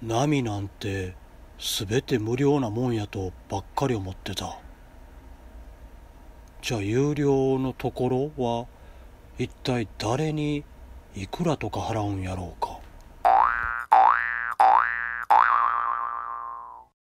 ナミなんて全て無料なもんやとばっかり思ってたじゃあ有料のところは一体誰にいくらとか払うんやろうか